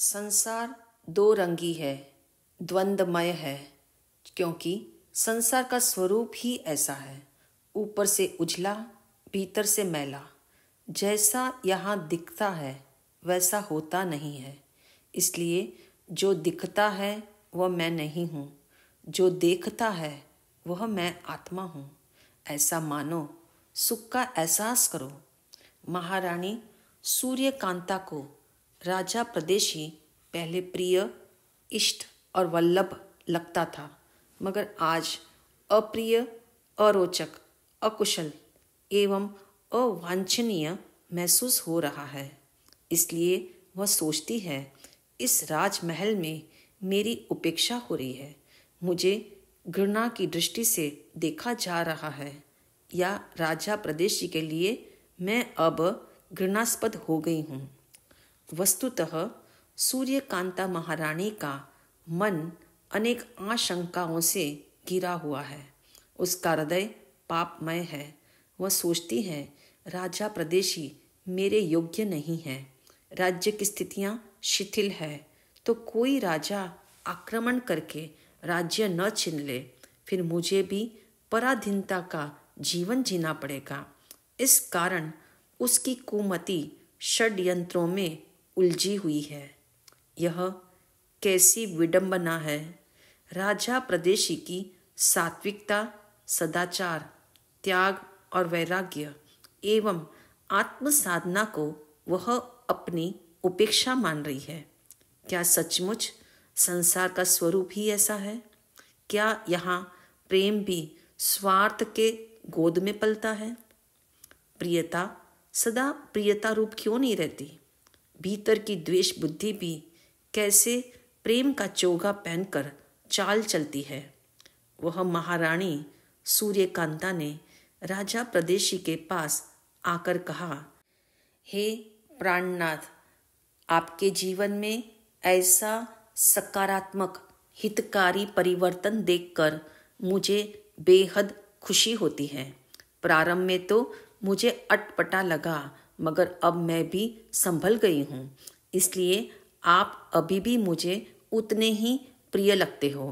संसार दो रंगी है द्वंद्वमय है क्योंकि संसार का स्वरूप ही ऐसा है ऊपर से उजला भीतर से मैला जैसा यहाँ दिखता है वैसा होता नहीं है इसलिए जो दिखता है वह मैं नहीं हूँ जो देखता है वह मैं आत्मा हूँ ऐसा मानो सुख का एहसास करो महारानी सूर्यकांता को राजा प्रदेश ही पहले प्रिय इष्ट और वल्लभ लगता था मगर आज अप्रिय अरोचक अकुशल एवं अवांछनीय महसूस हो रहा है इसलिए वह सोचती है इस राजमहल में मेरी उपेक्षा हो रही है मुझे घृणा की दृष्टि से देखा जा रहा है या राजा प्रदेश जी के लिए मैं अब घृणास्पद हो गई हूँ वस्तुतः सूर्यकांता महारानी का मन अनेक आशंकाओं से घिरा हुआ है उसका हृदय पापमय है वह सोचती है राजा प्रदेशी मेरे योग्य नहीं है राज्य की स्थितियाँ शिथिल है तो कोई राजा आक्रमण करके राज्य न छीन ले फिर मुझे भी पराधीनता का जीवन जीना पड़ेगा इस कारण उसकी कुमति षड्यंत्रों में उलझी हुई है यह कैसी विडंबना है राजा प्रदेशी की सात्विकता सदाचार त्याग और वैराग्य एवं आत्म साधना को वह अपनी उपेक्षा मान रही है क्या सचमुच संसार का स्वरूप ही ऐसा है क्या यहाँ प्रेम भी स्वार्थ के गोद में पलता है प्रियता सदा प्रियता रूप क्यों नहीं रहती भीतर की द्वेष बुद्धि भी कैसे प्रेम का चोगा पहनकर चाल चलती है वह महारानी सूर्यकांता ने राजा प्रदेशी के पास आकर कहा हे प्राणनाथ आपके जीवन में ऐसा सकारात्मक हितकारी परिवर्तन देखकर मुझे बेहद खुशी होती है प्रारंभ में तो मुझे अटपटा लगा मगर अब मैं भी संभल गई हूँ इसलिए आप अभी भी मुझे उतने ही प्रिय लगते हो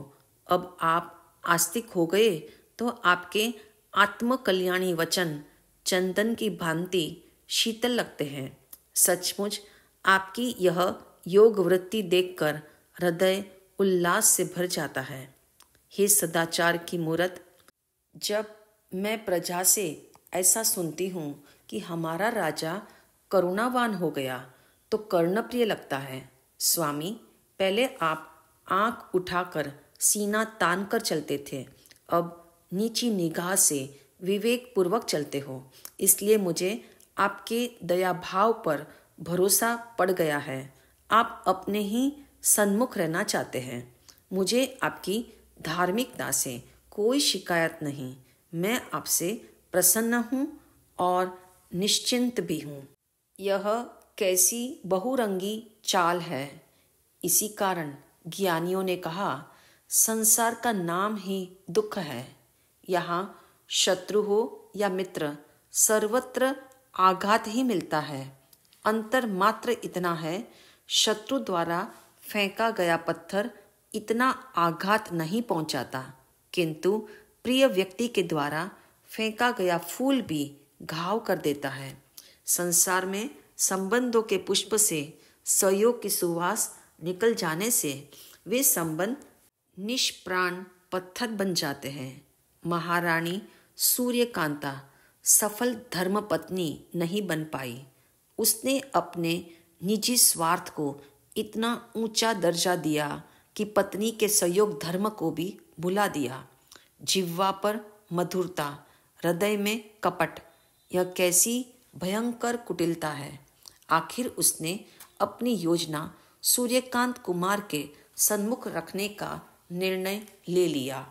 अब आप आस्तिक हो गए तो आपके आत्मकल्याणी वचन चंदन की भांति शीतल लगते हैं सचमुच आपकी यह योग वृत्ति देखकर हृदय उल्लास से भर जाता है हे सदाचार की मूर्त जब मैं प्रजा से ऐसा सुनती हूँ कि हमारा राजा करुणावान हो गया तो कर्णप्रिय लगता है स्वामी पहले आप आंख उठाकर सीना तान कर चलते थे अब नीची निगाह से विवेकपूर्वक चलते हो इसलिए मुझे आपके दया भाव पर भरोसा पड़ गया है आप अपने ही सन्मुख रहना चाहते हैं मुझे आपकी धार्मिकता से कोई शिकायत नहीं मैं आपसे प्रसन्न हूँ और निश्चिंत भी हूँ यह कैसी बहुरंगी चाल है इसी कारण ज्ञानियों ने कहा संसार का नाम ही दुख है यहाँ शत्रु हो या मित्र सर्वत्र आघात ही मिलता है अंतर मात्र इतना है शत्रु द्वारा फेंका गया पत्थर इतना आघात नहीं पहुंचाता किंतु प्रिय व्यक्ति के द्वारा फेंका गया फूल भी घाव कर देता है संसार में संबंधों के पुष्प से सहयोग की सुवास निकल जाने से वे संबंध निष्प्राण पत्थर बन जाते हैं महारानी सूर्यकांता सफल धर्म पत्नी नहीं बन पाई उसने अपने निजी स्वार्थ को इतना ऊंचा दर्जा दिया कि पत्नी के सहयोग धर्म को भी भुला दिया जिह्वा पर मधुरता हृदय में कपट यह कैसी भयंकर कुटिलता है आखिर उसने अपनी योजना सूर्यकांत कुमार के सन्मुख रखने का निर्णय ले लिया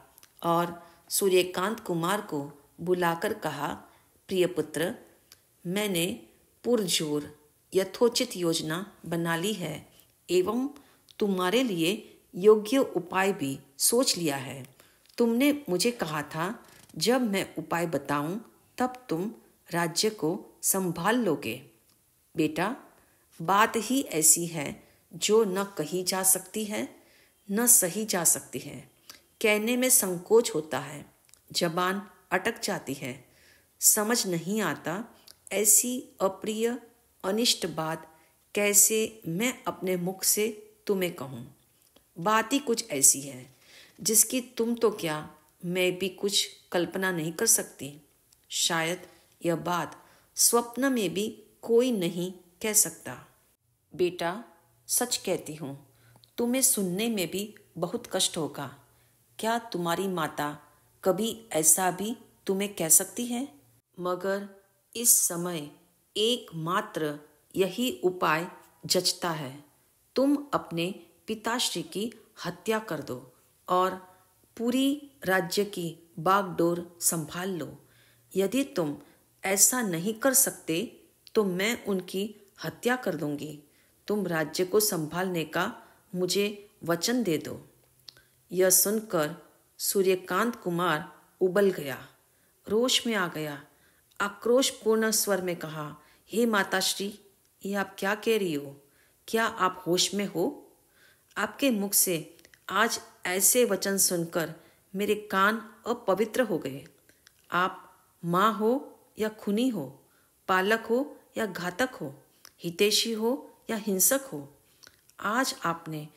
और सूर्यकांत कुमार को बुलाकर कहा प्रिय पुत्र मैंने पुरजोर यथोचित योजना बना ली है एवं तुम्हारे लिए योग्य उपाय भी सोच लिया है तुमने मुझे कहा था जब मैं उपाय बताऊं तब तुम राज्य को संभाल लोगे बेटा बात ही ऐसी है जो न कही जा सकती है न सही जा सकती है कहने में संकोच होता है जबान अटक जाती है समझ नहीं आता ऐसी अप्रिय अनिष्ट बात कैसे मैं अपने मुख से तुम्हें कहूँ बात ही कुछ ऐसी है जिसकी तुम तो क्या मैं भी कुछ कल्पना नहीं कर सकती शायद यह बात स्वप्न में भी कोई नहीं कह सकता बेटा सच कहती हूँ तुम्हें सुनने में भी बहुत कष्ट होगा क्या तुम्हारी माता कभी ऐसा भी तुम्हें कह सकती है मगर इस समय एकमात्र यही उपाय जचता है तुम अपने पिताश्री की हत्या कर दो और पूरी राज्य की बागडोर संभाल लो यदि तुम ऐसा नहीं कर सकते तो मैं उनकी हत्या कर दूंगी तुम राज्य को संभालने का मुझे वचन दे दो यह सुनकर सूर्यकांत कुमार उबल गया रोष में आ गया आक्रोशपूर्ण स्वर में कहा हे माताश्री ये आप क्या कह रही हो क्या आप होश में हो आपके मुख से आज ऐसे वचन सुनकर मेरे कान अपवित्र हो गए आप माँ हो या खुनी हो पालक हो या घातक हो हितेशी हो या हिंसक हो आज आपने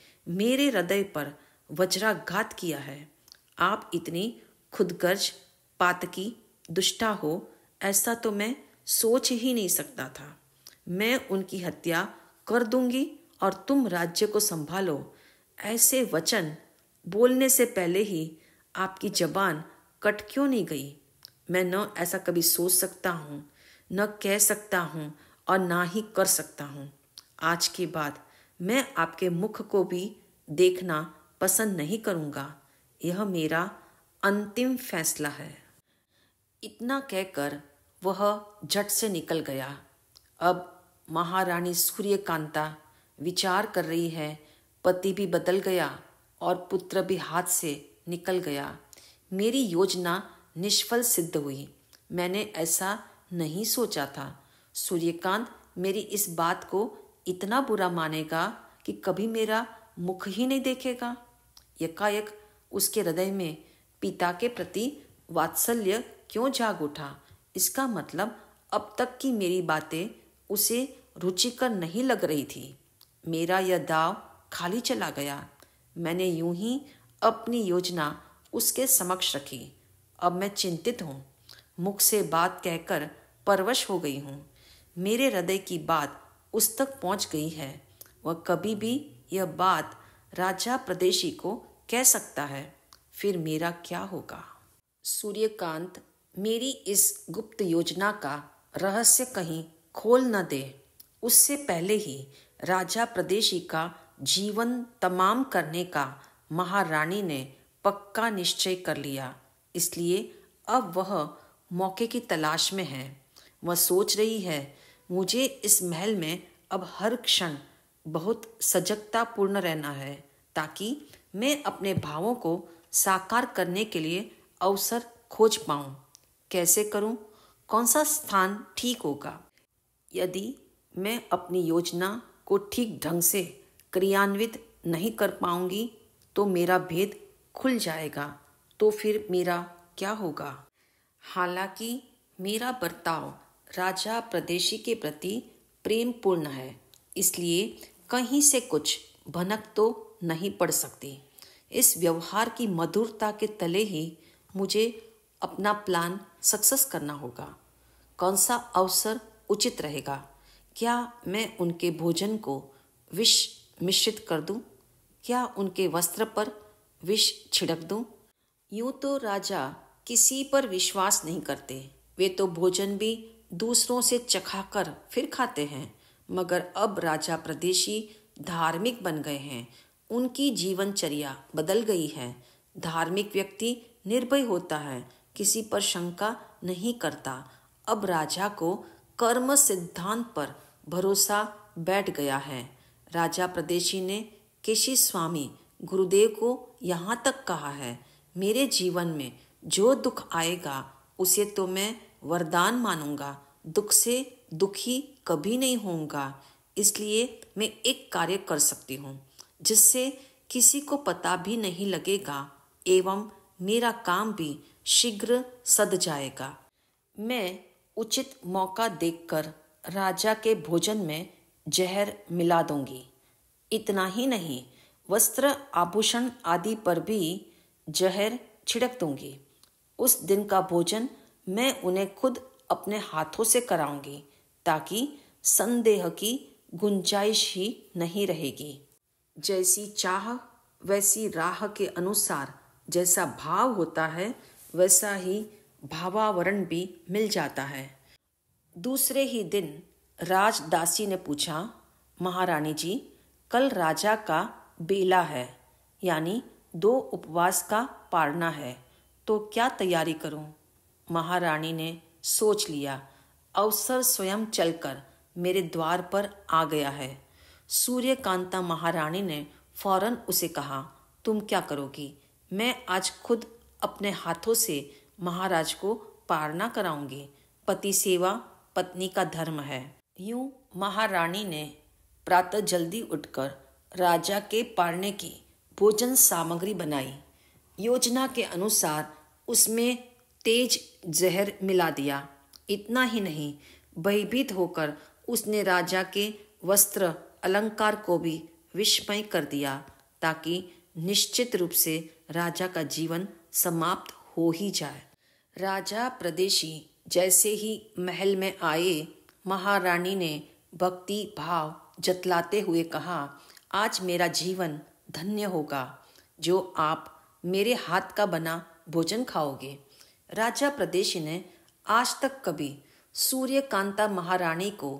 मेरे हृदय पर वज्राघात किया है आप इतनी खुदगर्ज पातकी दुष्टा हो ऐसा तो मैं सोच ही नहीं सकता था मैं उनकी हत्या कर दूंगी और तुम राज्य को संभालो ऐसे वचन बोलने से पहले ही आपकी जबान कट क्यों नहीं गई मैं न ऐसा कभी सोच सकता हूँ न कह सकता हूँ और ना ही कर सकता हूँ आज के बाद मैं आपके मुख को भी देखना पसंद नहीं करूँगा यह मेरा अंतिम फैसला है इतना कहकर वह झट से निकल गया अब महारानी सूर्यकांता विचार कर रही है पति भी बदल गया और पुत्र भी हाथ से निकल गया मेरी योजना निष्फल सिद्ध हुई मैंने ऐसा नहीं सोचा था सूर्यकांत मेरी इस बात को इतना बुरा मानेगा कि कभी मेरा मुख ही नहीं देखेगा यकायक उसके हृदय में पिता के प्रति वात्सल्य क्यों जाग उठा इसका मतलब अब तक की मेरी बातें उसे रुचिकर नहीं लग रही थी मेरा यह दाव खाली चला गया मैंने यूं ही अपनी योजना उसके समक्ष रखी अब मैं चिंतित हूँ मुख से बात कहकर परवश हो गई हूँ मेरे हृदय की बात उस तक पहुँच गई है वह कभी भी यह बात राजा प्रदेशी को कह सकता है फिर मेरा क्या होगा सूर्यकांत मेरी इस गुप्त योजना का रहस्य कहीं खोल न दे उससे पहले ही राजा प्रदेशी का जीवन तमाम करने का महारानी ने पक्का निश्चय कर लिया इसलिए अब वह मौके की तलाश में है वह सोच रही है मुझे इस महल में अब हर क्षण बहुत सजगतापूर्ण रहना है ताकि मैं अपने भावों को साकार करने के लिए अवसर खोज पाऊँ कैसे करूँ कौन सा स्थान ठीक होगा यदि मैं अपनी योजना को ठीक ढंग से क्रियान्वित नहीं कर पाऊंगी तो मेरा भेद खुल जाएगा तो फिर मेरा क्या होगा हालांकि मेरा बर्ताव राजा प्रदेशी के प्रति प्रेमपूर्ण है इसलिए कहीं से कुछ भनक तो नहीं पड़ सकती इस व्यवहार की मधुरता के तले ही मुझे अपना प्लान सक्सेस करना होगा कौन सा अवसर उचित रहेगा क्या मैं उनके भोजन को विष मिश्रित कर दूं? क्या उनके वस्त्र पर विष छिड़क दूं? यूं तो राजा किसी पर विश्वास नहीं करते वे तो भोजन भी दूसरों से चखाकर फिर खाते हैं मगर अब राजा प्रदेशी धार्मिक बन गए हैं उनकी जीवनचर्या बदल गई है धार्मिक व्यक्ति निर्भय होता है किसी पर शंका नहीं करता अब राजा को कर्म सिद्धांत पर भरोसा बैठ गया है राजा प्रदेशी ने केशी स्वामी गुरुदेव को यहाँ तक कहा है मेरे जीवन में जो दुख आएगा उसे तो मैं वरदान मानूंगा दुख से दुखी कभी नहीं होऊंगा इसलिए मैं एक कार्य कर सकती हूँ जिससे किसी को पता भी नहीं लगेगा एवं मेरा काम भी शीघ्र सद जाएगा मैं उचित मौका देखकर राजा के भोजन में जहर मिला दूंगी इतना ही नहीं वस्त्र आभूषण आदि पर भी जहर छिड़क दूंगी उस दिन का भोजन मैं उन्हें खुद अपने हाथों से कराऊंगी ताकि संदेह की गुंजाइश ही नहीं रहेगी जैसी चाह वैसी राह के अनुसार जैसा भाव होता है वैसा ही भावावरण भी मिल जाता है दूसरे ही दिन राजदासी ने पूछा महारानी जी कल राजा का बेला है यानी दो उपवास का पारना है तो क्या तैयारी करूं? महारानी ने सोच लिया अवसर स्वयं चलकर मेरे द्वार पर आ गया है सूर्यकांता महारानी ने फौरन उसे कहा तुम क्या करोगी मैं आज खुद अपने हाथों से महाराज को पारना कराऊंगी पति सेवा पत्नी का धर्म है यूं महारानी ने प्रातः जल्दी उठकर राजा के पारने की भोजन सामग्री बनाई योजना के अनुसार उसमें तेज जहर मिला दिया इतना ही नहीं भयभीत होकर उसने राजा के वस्त्र अलंकार को भी विस्मय कर दिया ताकि निश्चित रूप से राजा का जीवन समाप्त हो ही जाए राजा प्रदेशी जैसे ही महल में आए महारानी ने भक्ति भाव जतलाते हुए कहा आज मेरा जीवन धन्य होगा जो आप मेरे हाथ का बना भोजन खाओगे राजा प्रदेश ने आज तक कभी सूर्यकांता महारानी को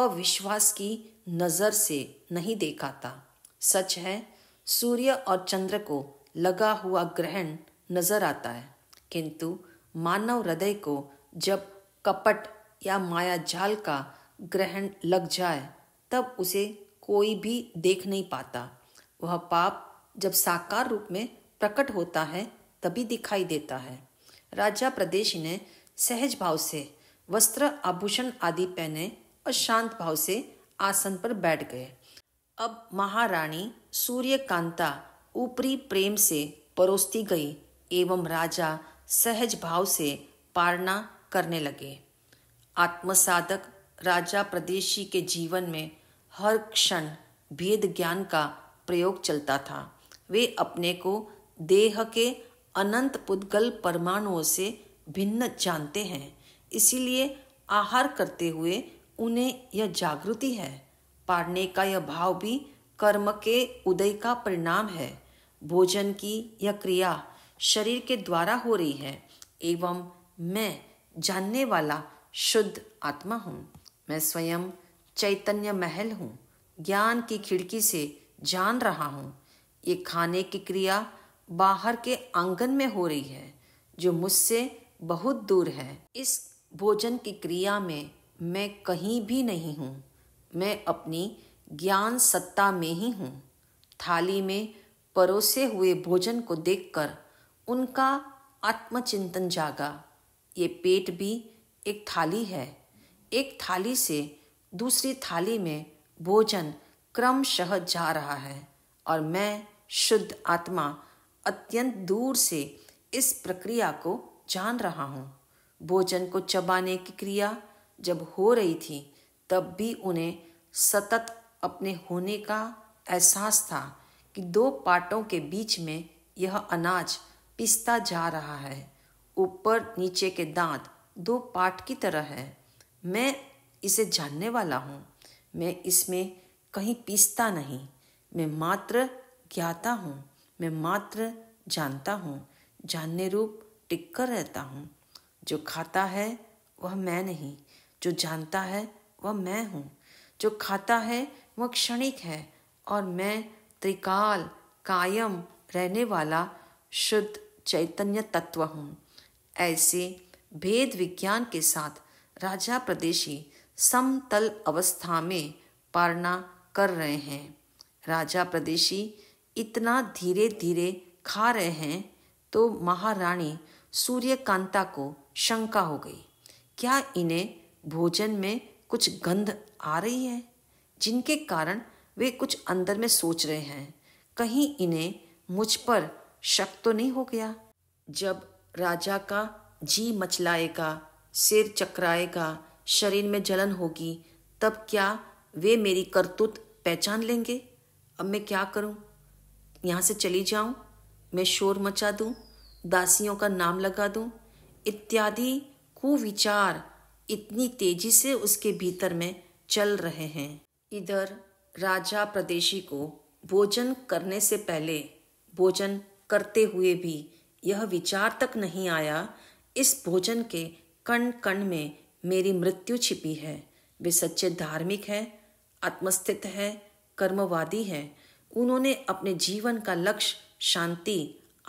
अविश्वास की नज़र से नहीं देखा था सच है सूर्य और चंद्र को लगा हुआ ग्रहण नजर आता है किंतु मानव हृदय को जब कपट या माया जाल का ग्रहण लग जाए तब उसे कोई भी देख नहीं पाता वह पाप जब साकार रूप में प्रकट होता है तभी दिखाई देता है राजा प्रदेश ने सहज भाव से वस्त्र आभूषण आदि पहने और शांत भाव से आसन पर बैठ गए अब महारानी सूर्यकांता ऊपरी प्रेम से परोसती गई एवं राजा सहज भाव से पारना करने लगे आत्मसाधक राजा प्रदेशी के जीवन में हर क्षण भेद ज्ञान का प्रयोग चलता था वे अपने को देह के अनंत पुद्गल परमाणुओं से भिन्न जानते हैं इसीलिए आहार करते हुए उन्हें यह जागृति है पाड़ने का यह भाव भी कर्म के उदय का परिणाम है भोजन की यह क्रिया शरीर के द्वारा हो रही है एवं मैं जानने वाला शुद्ध आत्मा हूँ मैं स्वयं चैतन्य महल हूँ ज्ञान की खिड़की से जान रहा हूँ ये खाने की क्रिया बाहर के आंगन में हो रही है जो मुझसे बहुत दूर है इस भोजन की क्रिया में मैं कहीं भी नहीं हूँ मैं अपनी ज्ञान सत्ता में ही हूँ थाली में परोसे हुए भोजन को देखकर उनका आत्मचिंतन जागा ये पेट भी एक थाली है एक थाली से दूसरी थाली में भोजन क्रमशः जा रहा है और मैं शुद्ध आत्मा अत्यंत दूर से इस प्रक्रिया को जान रहा हूँ भोजन को चबाने की क्रिया जब हो रही थी तब भी उन्हें सतत अपने होने का एहसास था कि दो पाटों के बीच में यह अनाज पिसता जा रहा है ऊपर नीचे के दांत दो पाट की तरह है मैं इसे जानने वाला हूँ मैं इसमें कहीं पीसता नहीं मैं मात्र ज्ञाता हूँ मैं मात्र जानता हूँ जानने रूप टिक कर रहता हूँ जो खाता है वह मैं नहीं जो जानता है वह मैं हूँ जो खाता है वह क्षणिक है और मैं त्रिकाल कायम रहने वाला शुद्ध चैतन्य तत्व हूँ ऐसे भेद विज्ञान के साथ राजा प्रदेशी समतल अवस्था में पारना कर रहे हैं राजा प्रदेशी इतना धीरे धीरे खा रहे हैं तो महारानी सूर्यकांता को शंका हो गई क्या इन्हें भोजन में कुछ गंध आ रही है जिनके कारण वे कुछ अंदर में सोच रहे हैं कहीं इन्हें मुझ पर शक तो नहीं हो गया जब राजा का जी मचलाएगा सिर चकराएगा शरीर में जलन होगी तब क्या वे मेरी करतूत पहचान लेंगे अब मैं क्या करूं? यहाँ से चली जाऊं? मैं शोर मचा दूं? दासियों का नाम लगा दूं? इत्यादि कुविचार इतनी तेजी से उसके भीतर में चल रहे हैं इधर राजा प्रदेशी को भोजन करने से पहले भोजन करते हुए भी यह विचार तक नहीं आया इस भोजन के कण कण में मेरी मृत्यु छिपी है वे सच्चे धार्मिक हैं आत्मस्थित हैं कर्मवादी हैं उन्होंने अपने जीवन का लक्ष्य शांति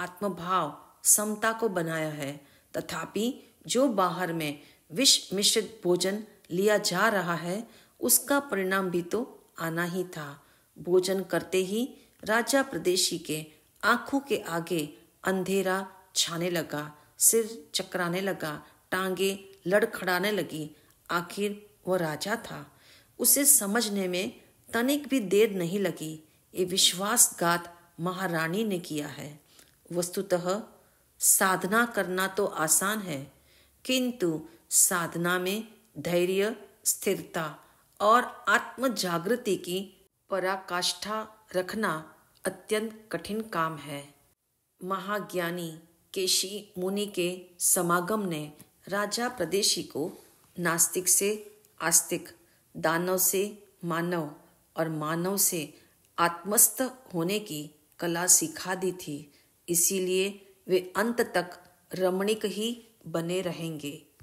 आत्मभाव समता को बनाया है तथापि जो बाहर में विष मिश्रित भोजन लिया जा रहा है उसका परिणाम भी तो आना ही था भोजन करते ही राजा प्रदेशी के आंखों के आगे अंधेरा छाने लगा सिर चकराने लगा टांगे लड़खड़ाने लगी आखिर वह राजा था उसे समझने में तनिक भी देर नहीं लगी ये विश्वासघात महारानी ने किया है वस्तुतः साधना करना तो आसान है किंतु साधना में धैर्य स्थिरता और आत्म जागृति की पराकाष्ठा रखना अत्यंत कठिन काम है महाज्ञानी केशी मुनि के समागम ने राजा प्रदेशी को नास्तिक से आस्तिक दानव से मानव और मानव से आत्मस्थ होने की कला सिखा दी थी इसीलिए वे अंत तक रमणीक ही बने रहेंगे